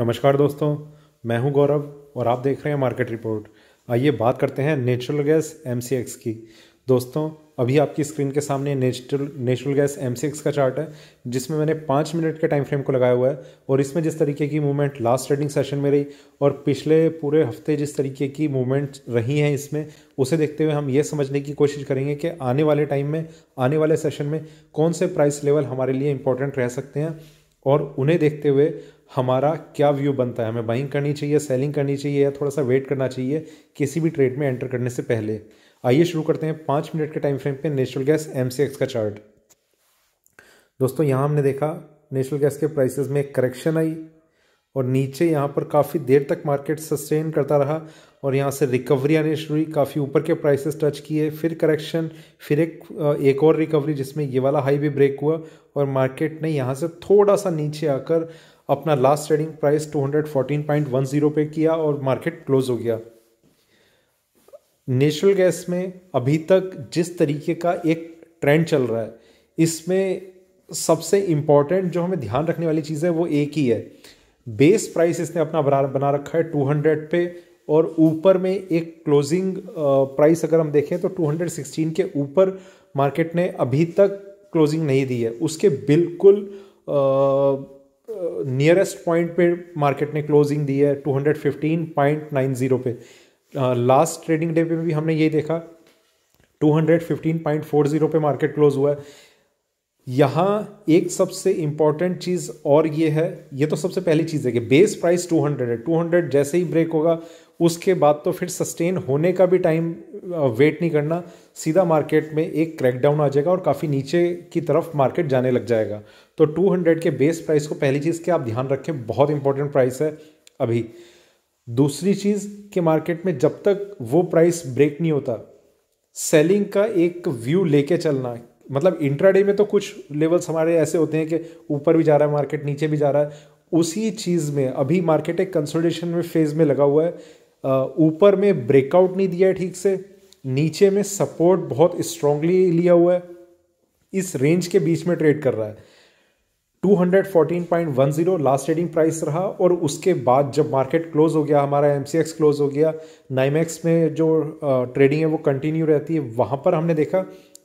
नमस्कार दोस्तों मैं हूं गौरव और आप देख रहे हैं मार्केट रिपोर्ट आइए बात करते हैं नेचुरल गैस एम की दोस्तों अभी आपकी स्क्रीन के सामने नेचुरल नेचुरल गैस एम का चार्ट है जिसमें मैंने पाँच मिनट के टाइम फ्रेम को लगाया हुआ है और इसमें जिस तरीके की मूवमेंट लास्ट ट्रेडिंग सेशन में रही और पिछले पूरे हफ्ते जिस तरीके की मूवमेंट रही हैं इसमें उसे देखते हुए हम ये समझने की कोशिश करेंगे कि आने वाले टाइम में आने वाले सेशन में कौन से प्राइस लेवल हमारे लिए इंपॉर्टेंट रह सकते हैं और उन्हें देखते हुए हमारा क्या व्यू बनता है हमें बाइंग करनी चाहिए सेलिंग करनी चाहिए या थोड़ा सा वेट करना चाहिए किसी भी ट्रेड में एंटर करने से पहले आइए शुरू करते हैं पाँच मिनट के टाइम फ्रेम पे नेचुरल गैस एम का चार्ट दोस्तों यहाँ हमने देखा नेचुरल गैस के प्राइसेस में एक करेक्शन आई और नीचे यहाँ पर काफ़ी देर तक मार्केट सस्टेन करता रहा और यहाँ से रिकवरी आने शुरू हुई काफ़ी ऊपर के प्राइसेस टच किए फिर करेक्शन फिर एक एक और रिकवरी जिसमें ये वाला हाई भी ब्रेक हुआ और मार्केट ने यहाँ से थोड़ा सा नीचे आकर अपना लास्ट ट्रेडिंग प्राइस 214.10 पे किया और मार्केट क्लोज हो गया नेचुरल गैस में अभी तक जिस तरीके का एक ट्रेंड चल रहा है इसमें सबसे इम्पॉर्टेंट जो हमें ध्यान रखने वाली चीज़ है वो एक ही है बेस प्राइस इसने अपना बना बना रखा है 200 पे और ऊपर में एक क्लोजिंग प्राइस अगर हम देखें तो 216 के ऊपर मार्केट ने अभी तक क्लोजिंग नहीं दी है उसके बिल्कुल आ, नियरेस्ट पॉइंट पे मार्केट ने क्लोजिंग दी है 215.90 पे लास्ट ट्रेडिंग डे पे भी हमने यही देखा 215.40 पे मार्केट क्लोज हुआ है यहाँ एक सबसे इम्पॉर्टेंट चीज़ और ये है ये तो सबसे पहली चीज़ है कि बेस प्राइस 200 है 200 जैसे ही ब्रेक होगा उसके बाद तो फिर सस्टेन होने का भी टाइम वेट नहीं करना सीधा मार्केट में एक क्रैकडाउन आ जाएगा और काफ़ी नीचे की तरफ मार्केट जाने लग जाएगा तो 200 के बेस प्राइस को पहली चीज़ के आप ध्यान रखें बहुत इंपॉर्टेंट प्राइस है अभी दूसरी चीज़ के मार्केट में जब तक वो प्राइस ब्रेक नहीं होता सेलिंग का एक व्यू लेके चलना मतलब इंट्राडे में तो कुछ लेवल्स हमारे ऐसे होते हैं कि ऊपर भी जा रहा है मार्केट नीचे भी जा रहा है उसी चीज़ में अभी मार्केट एक कंसोलिडेशन में फेज में लगा हुआ है ऊपर में ब्रेकआउट नहीं दिया है ठीक से नीचे में सपोर्ट बहुत स्ट्रांगली लिया हुआ है इस रेंज के बीच में ट्रेड कर रहा है 214.10 लास्ट ट्रेडिंग प्राइस रहा और उसके बाद जब मार्केट क्लोज हो गया हमारा एम क्लोज हो गया नाइमैक्स में जो ट्रेडिंग है वो कंटिन्यू रहती है वहाँ पर हमने देखा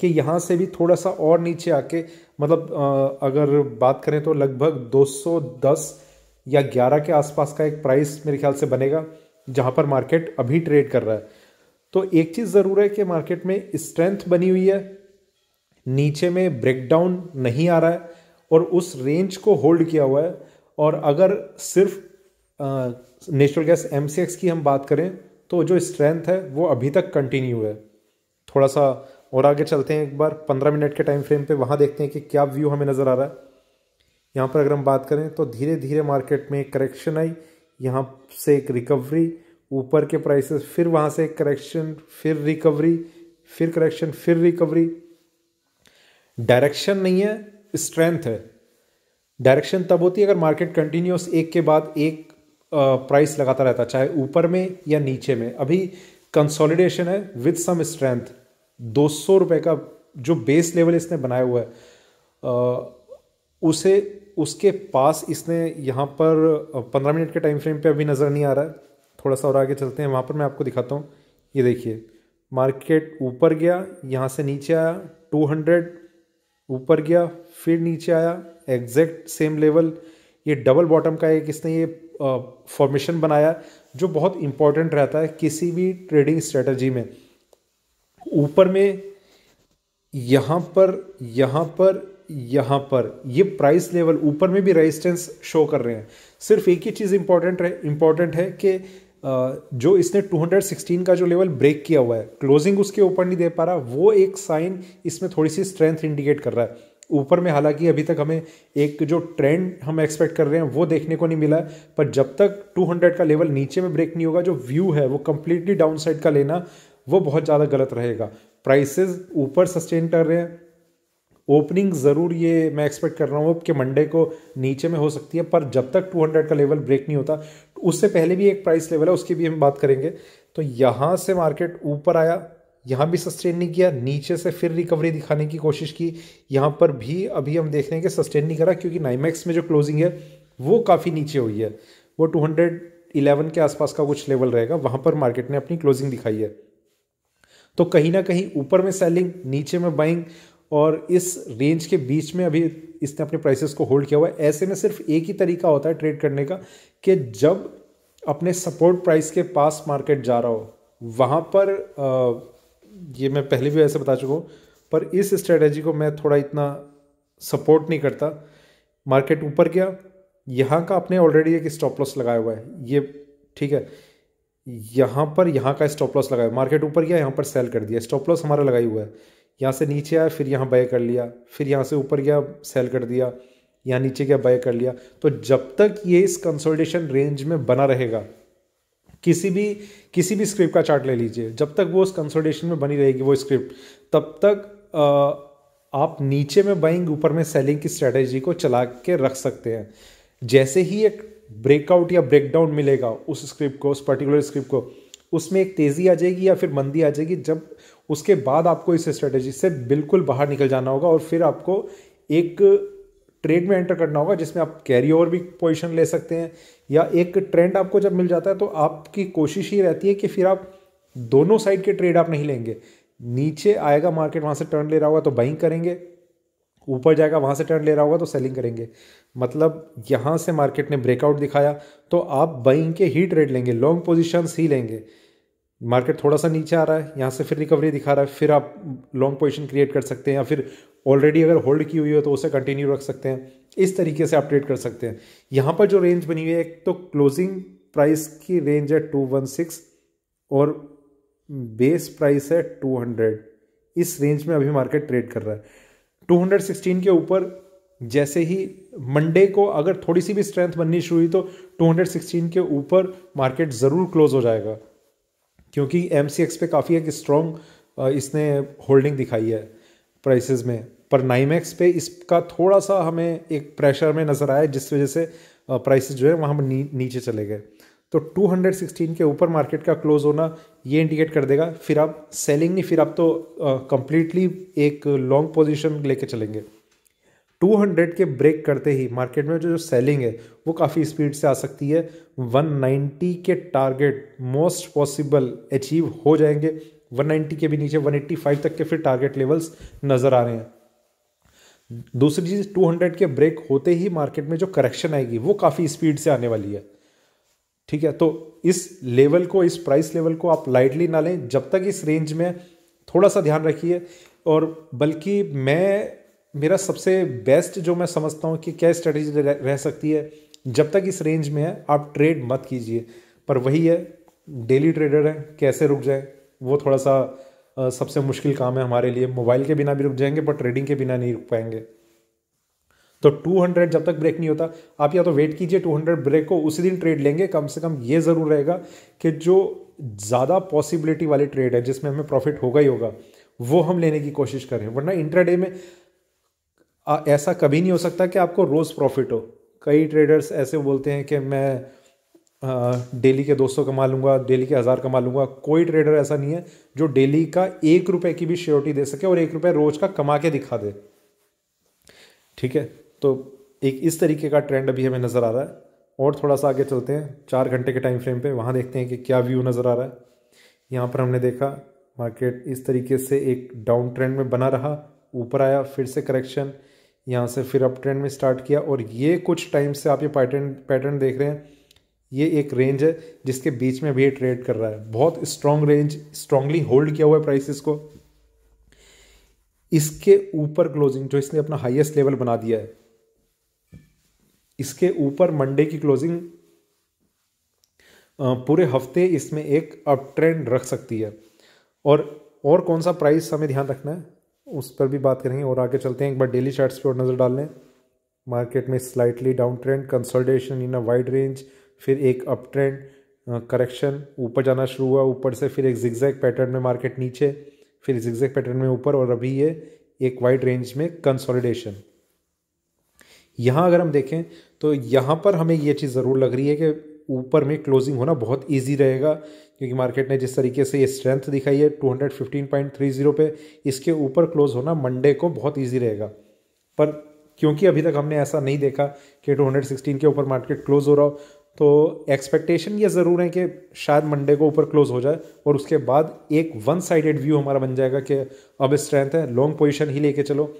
कि यहाँ से भी थोड़ा सा और नीचे आके मतलब अगर बात करें तो लगभग 210 या 11 के आसपास का एक प्राइस मेरे ख्याल से बनेगा जहाँ पर मार्केट अभी ट्रेड कर रहा है तो एक चीज़ ज़रूर है कि मार्केट में स्ट्रेंथ बनी हुई है नीचे में ब्रेकडाउन नहीं आ रहा है और उस रेंज को होल्ड किया हुआ है और अगर सिर्फ नेचुरल गैस एम की हम बात करें तो जो स्ट्रेंथ है वो अभी तक कंटिन्यू है थोड़ा सा और आगे चलते हैं एक बार पंद्रह मिनट के टाइम फ्रेम पे वहाँ देखते हैं कि क्या व्यू हमें नज़र आ रहा है यहाँ पर अगर हम बात करें तो धीरे धीरे मार्केट में करेक्शन आई यहाँ से एक रिकवरी ऊपर के प्राइसेस फिर वहाँ से एक करेक्शन फिर रिकवरी फिर करेक्शन फिर रिकवरी डायरेक्शन नहीं है स्ट्रेंथ है डायरेक्शन तब होती है अगर मार्केट कंटिन्यूस एक के बाद एक प्राइस लगाता रहता चाहे ऊपर में या नीचे में अभी कंसोलिडेशन है विथ सम स्ट्रेंथ दो सौ रुपये का जो बेस लेवल इसने बनाया हुआ है उसे उसके पास इसने यहाँ पर पंद्रह मिनट के टाइम फ्रेम पे अभी नज़र नहीं आ रहा है थोड़ा सा और आगे चलते हैं वहाँ पर मैं आपको दिखाता हूँ ये देखिए मार्केट ऊपर गया यहाँ से नीचे आया टू हंड्रेड ऊपर गया फिर नीचे आया एग्जैक्ट सेम लेवल ये डबल बॉटम का एक इसने ये फॉर्मेशन बनाया जो बहुत इंपॉर्टेंट रहता है किसी भी ट्रेडिंग स्ट्रेटजी में ऊपर में यहाँ पर यहाँ पर यहाँ पर ये प्राइस लेवल ऊपर में भी रेजिस्टेंस शो कर रहे हैं सिर्फ एक ही चीज़ इंपॉर्टेंट है इंपॉर्टेंट है कि जो इसने 216 का जो लेवल ब्रेक किया हुआ है क्लोजिंग उसके ऊपर नहीं दे पा रहा वो एक साइन इसमें थोड़ी सी स्ट्रेंथ इंडिकेट कर रहा है ऊपर में हालांकि अभी तक हमें एक जो ट्रेंड हम एक्सपेक्ट कर रहे हैं वो देखने को नहीं मिला है पर जब तक 200 का लेवल नीचे में ब्रेक नहीं होगा जो व्यू है वो कम्प्लीटली साइड का लेना वो बहुत ज़्यादा गलत रहेगा प्राइसेस ऊपर सस्टेन कर रहे हैं ओपनिंग ज़रूर ये मैं एक्सपेक्ट कर रहा हूँ कि मंडे को नीचे में हो सकती है पर जब तक 200 का लेवल ब्रेक नहीं होता उससे पहले भी एक प्राइस लेवल है उसकी भी हम बात करेंगे तो यहाँ से मार्केट ऊपर आया यहाँ भी सस्टेन नहीं किया नीचे से फिर रिकवरी दिखाने की कोशिश की यहाँ पर भी अभी हम देख रहे हैं कि सस्टेन नहीं करा क्योंकि नाइमैक्स में जो क्लोजिंग है वो काफ़ी नीचे हुई है वो 211 के आसपास का कुछ लेवल रहेगा वहाँ पर मार्केट ने अपनी क्लोजिंग दिखाई है तो कहीं ना कहीं ऊपर में सेलिंग नीचे में बाइंग और इस रेंज के बीच में अभी इसने अपने प्राइसेस को होल्ड किया हुआ है ऐसे में सिर्फ एक ही तरीका होता है ट्रेड करने का कि जब अपने सपोर्ट प्राइस के पास मार्केट जा रहा हो वहाँ पर आ, ये मैं पहले भी ऐसे बता चुका हूँ पर इस स्ट्रेटेजी को मैं थोड़ा इतना सपोर्ट नहीं करता मार्केट ऊपर गया यहाँ का अपने ऑलरेडी एक स्टॉप लॉस लगाया हुआ है ये ठीक है यहाँ पर यहाँ का स्टॉप लॉस लगाया मार्केट ऊपर गया यहाँ पर सेल कर दिया स्टॉप लॉस हमारा लगाया हुआ है यहाँ से नीचे आया फिर यहाँ बाय कर लिया फिर यहाँ से ऊपर गया सेल कर दिया यहाँ नीचे गया बाय कर लिया तो जब तक ये इस कंसोलिडेशन रेंज में बना रहेगा किसी भी किसी भी स्क्रिप्ट का चार्ट ले लीजिए जब तक वो उस कंसोलिडेशन में बनी रहेगी वो स्क्रिप्ट तब तक आ, आप नीचे में बाइंग ऊपर में सेलिंग की स्ट्रेटेजी को चला के रख सकते हैं जैसे ही एक ब्रेकआउट या ब्रेकडाउन मिलेगा उस स्क्रिप्ट को उस पर्टिकुलर स्क्रिप्ट को उसमें एक तेज़ी आ जाएगी या फिर मंदी आ जाएगी जब उसके बाद आपको इस स्ट्रेटेजी से बिल्कुल बाहर निकल जाना होगा और फिर आपको एक ट्रेड में एंटर करना होगा जिसमें आप कैरी ओवर भी पोजिशन ले सकते हैं या एक ट्रेंड आपको जब मिल जाता है तो आपकी कोशिश ये रहती है कि फिर आप दोनों साइड के ट्रेड आप नहीं लेंगे नीचे आएगा मार्केट वहाँ से टर्न ले रहा होगा तो बाइंग करेंगे ऊपर जाएगा वहाँ से टर्न ले रहा होगा तो सेलिंग करेंगे मतलब यहाँ से मार्केट ने ब्रेकआउट दिखाया तो आप बाइंग के ही ट्रेड लेंगे लॉन्ग पोजिशंस ही लेंगे मार्केट थोड़ा सा नीचे आ रहा है यहाँ से फिर रिकवरी दिखा रहा है फिर आप लॉन्ग पोजिशन क्रिएट कर सकते हैं या फिर ऑलरेडी अगर होल्ड की हुई हो तो उसे कंटिन्यू रख सकते हैं इस तरीके से आप ट्रेड कर सकते हैं यहाँ पर जो रेंज बनी हुई है एक तो क्लोजिंग प्राइस की रेंज है टू वन सिक्स और बेस प्राइस है टू हंड्रेड इस रेंज में अभी मार्केट ट्रेड कर रहा है टू हंड्रेड सिक्सटीन के ऊपर जैसे ही मंडे को अगर थोड़ी सी भी स्ट्रेंथ बननी शुरू हुई तो टू हंड्रेड सिक्सटीन के ऊपर मार्केट ज़रूर क्लोज हो जाएगा क्योंकि एम सी पे काफ़ी एक स्ट्रॉन्ग इसने होल्डिंग दिखाई है प्राइसेस में पर नाइमैक्स पे इसका थोड़ा सा हमें एक प्रेशर में नज़र आया जिस वजह से प्राइसेस जो है वहाँ पर नी, नीचे चले गए तो 216 के ऊपर मार्केट का क्लोज होना ये इंडिकेट कर देगा फिर आप सेलिंग नहीं फिर आप तो कंप्लीटली एक लॉन्ग पोजीशन लेके चलेंगे 200 के ब्रेक करते ही मार्केट में जो जो सेलिंग है वो काफ़ी स्पीड से आ सकती है 190 के टारगेट मोस्ट पॉसिबल अचीव हो जाएंगे 190 के भी नीचे 185 तक के फिर टारगेट लेवल्स नज़र आ रहे हैं दूसरी चीज़ 200 के ब्रेक होते ही मार्केट में जो करेक्शन आएगी वो काफ़ी स्पीड से आने वाली है ठीक है तो इस लेवल को इस प्राइस लेवल को आप लाइटली ना लें जब तक इस रेंज में थोड़ा सा ध्यान रखिए और बल्कि मैं मेरा सबसे बेस्ट जो मैं समझता हूँ कि क्या स्ट्रेटजी रह सकती है जब तक इस रेंज में है आप ट्रेड मत कीजिए पर वही है डेली ट्रेडर हैं कैसे रुक जाए वो थोड़ा सा सबसे मुश्किल काम है हमारे लिए मोबाइल के बिना भी रुक जाएंगे पर ट्रेडिंग के बिना नहीं रुक पाएंगे तो 200 जब तक ब्रेक नहीं होता आप या तो वेट कीजिए 200 ब्रेक को उसी दिन ट्रेड लेंगे कम से कम ये ज़रूर रहेगा कि जो ज़्यादा पॉसिबिलिटी वाली ट्रेड है जिसमें हमें प्रॉफिट होगा ही होगा वो हम लेने की कोशिश करें वरना इंट्राडे में आ, ऐसा कभी नहीं हो सकता कि आपको रोज़ प्रॉफिट हो कई ट्रेडर्स ऐसे बोलते हैं कि मैं डेली के 200 कमा लूँगा डेली के हज़ार कमा लूँगा कोई ट्रेडर ऐसा नहीं है जो डेली का एक रुपये की भी श्योरिटी दे सके और एक रुपये रोज़ का कमा के दिखा दे ठीक है तो एक इस तरीके का ट्रेंड अभी हमें नज़र आ रहा है और थोड़ा सा आगे चलते हैं चार घंटे के टाइम फ्रेम पे वहाँ देखते हैं कि क्या व्यू नज़र आ रहा है यहाँ पर हमने देखा मार्केट इस तरीके से एक डाउन ट्रेंड में बना रहा ऊपर आया फिर से करेक्शन यहाँ से फिर अप ट्रेंड में स्टार्ट किया और ये कुछ टाइम से आप ये पैटर्न पैटर्न देख रहे हैं ये एक रेंज है जिसके बीच में भी ये ट्रेड कर रहा है बहुत स्ट्रॉन्ग रेंज स्ट्रांगली होल्ड किया हुआ है प्राइसिस को इसके ऊपर क्लोजिंग जो इसने अपना हाईएस्ट लेवल बना दिया है इसके ऊपर मंडे की क्लोजिंग पूरे हफ्ते इसमें एक अप ट्रेंड रख सकती है और और कौन सा प्राइस हमें ध्यान रखना है उस पर भी बात करेंगे और आगे चलते हैं एक बार डेली चार्ट्स पर नज़र डाल लें मार्केट में slightly down trend consultation in a wide range फिर एक अप ट्रेंड करेक्शन ऊपर जाना शुरू हुआ ऊपर से फिर एक जिगजैग पैटर्न में मार्केट नीचे फिर जिगजैग पैटर्न में ऊपर और अभी ये एक वाइड रेंज में कंसोलिडेशन यहाँ अगर हम देखें तो यहाँ पर हमें ये चीज़ ज़रूर लग रही है कि ऊपर में क्लोजिंग होना बहुत ईजी रहेगा क्योंकि मार्केट ने जिस तरीके से ये स्ट्रेंथ दिखाई है two hundred fifteen point three zero पे इसके ऊपर क्लोज होना मंडे को बहुत ईजी रहेगा पर क्योंकि अभी तक हमने ऐसा नहीं देखा कि टू हंड्रेड सिक्सटीन के ऊपर मार्केट क्लोज हो रहा हो तो एक्सपेक्टेशन ये ज़रूर है कि शायद मंडे को ऊपर क्लोज हो जाए और उसके बाद एक वन साइडेड व्यू हमारा बन जाएगा कि अब स्ट्रेंथ है लॉन्ग पोजिशन ही लेके चलो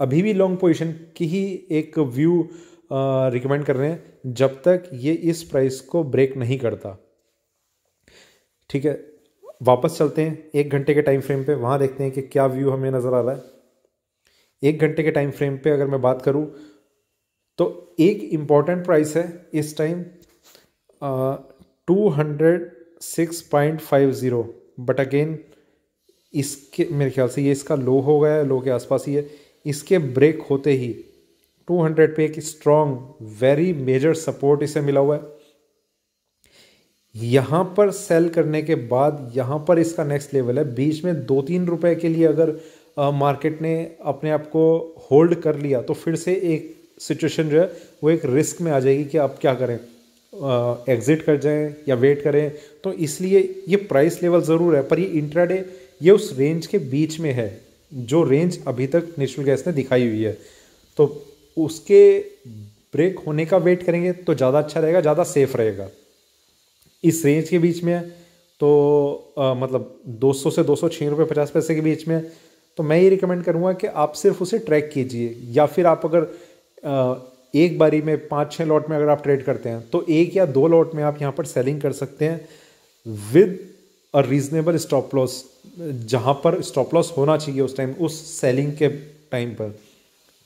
अभी भी लॉन्ग पोजिशन की ही एक व्यू रिकमेंड कर रहे हैं जब तक ये इस प्राइस को ब्रेक नहीं करता ठीक है वापस चलते हैं एक घंटे के टाइम फ्रेम पे वहाँ देखते हैं कि क्या व्यू हमें नज़र आ रहा है एक घंटे के टाइम फ्रेम पे अगर मैं बात करूँ तो एक इम्पॉर्टेंट प्राइस है इस time two hundred six point five zero but again इसके मेरे ख्याल से ये इसका लो हो गया है लो के आसपास ही है इसके ब्रेक होते ही 200 पे एक स्ट्रॉन्ग वेरी मेजर सपोर्ट इसे मिला हुआ है यहाँ पर सेल करने के बाद यहाँ पर इसका नेक्स्ट लेवल है बीच में दो तीन रुपए के लिए अगर मार्केट ने अपने आप को होल्ड कर लिया तो फिर से एक सिचुएशन जो है वो एक रिस्क में आ जाएगी कि आप क्या करें एग्ज़िट कर जाएं या वेट करें तो इसलिए ये प्राइस लेवल ज़रूर है पर ये इंट्राडे ये उस रेंज के बीच में है जो रेंज अभी तक नेशनल गैस ने दिखाई हुई है तो उसके ब्रेक होने का वेट करेंगे तो ज़्यादा अच्छा रहेगा ज़्यादा सेफ रहेगा इस रेंज के बीच में तो आ, मतलब 200 से दो सौ रुपये पचास पैसे के बीच में तो मैं ये रिकमेंड करूँगा कि आप सिर्फ उसे ट्रैक कीजिए या फिर आप अगर आ, एक बारी में पाँच छः लॉट में अगर आप ट्रेड करते हैं तो एक या दो लॉट में आप यहाँ पर सेलिंग कर सकते हैं with a reasonable stop loss जहाँ पर स्टॉप लॉस होना चाहिए उस टाइम उस सेलिंग के टाइम पर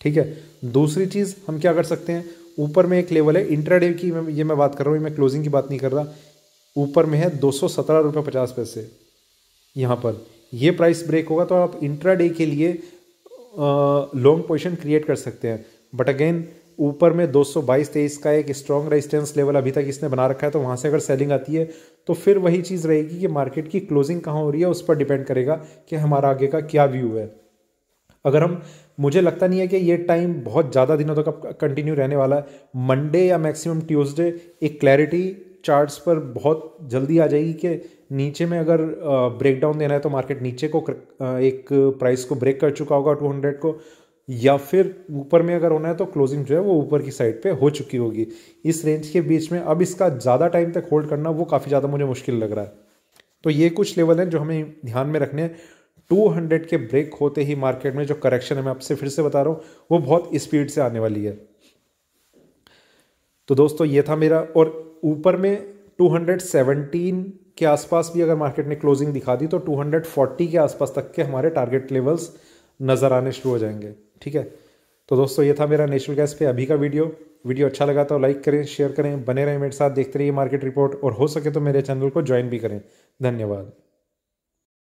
ठीक है दूसरी चीज़ हम क्या कर सकते हैं ऊपर में एक लेवल है इंट्राडे की मैं ये मैं बात कर रहा हूँ मैं क्लोजिंग की बात नहीं कर रहा ऊपर में है दो सौ सत्रह रुपये पचास पैसे यहाँ पर ये प्राइस ब्रेक होगा तो आप इंट्राडे के लिए लॉन्ग पोजिशन क्रिएट कर सकते हैं बट अगेन ऊपर में दो सौ बाईस तेईस का एक स्ट्रॉन्ग रेजिस्टेंस लेवल अभी तक इसने बना रखा है तो वहाँ से अगर सेलिंग आती है तो फिर वही चीज़ रहेगी कि मार्केट की क्लोजिंग कहाँ हो रही है उस पर डिपेंड करेगा कि हमारा आगे का क्या व्यू है अगर हम मुझे लगता नहीं है कि ये टाइम बहुत ज़्यादा दिनों तक तो कंटिन्यू रहने वाला है मंडे या मैक्सिमम ट्यूसडे एक क्लैरिटी चार्ट्स पर बहुत जल्दी आ जाएगी कि नीचे में अगर ब्रेक डाउन देना है तो मार्केट नीचे को एक प्राइस को ब्रेक कर चुका होगा 200 को या फिर ऊपर में अगर होना है तो क्लोजिंग जो है वो ऊपर की साइड पे हो चुकी होगी इस रेंज के बीच में अब इसका ज़्यादा टाइम तक होल्ड करना वो काफ़ी ज़्यादा मुझे मुश्किल लग रहा है तो ये कुछ लेवल हैं जो हमें ध्यान में रखने हैं 200 के ब्रेक होते ही मार्केट में जो करेक्शन है मैं आपसे फिर से बता रहा हूँ वो बहुत स्पीड से आने वाली है तो दोस्तों ये था मेरा और ऊपर में 217 के आसपास भी अगर मार्केट ने क्लोजिंग दिखा दी तो 240 के आसपास तक के हमारे टारगेट लेवल्स नज़र आने शुरू हो जाएंगे ठीक है तो दोस्तों ये था मेरा नेचुरल गैस पे अभी का वीडियो वीडियो अच्छा लगा तो लाइक करें शेयर करें बने रहें मेरे साथ देखते रहिए मार्केट रिपोर्ट और हो सके तो मेरे चैनल को ज्वाइन भी करें धन्यवाद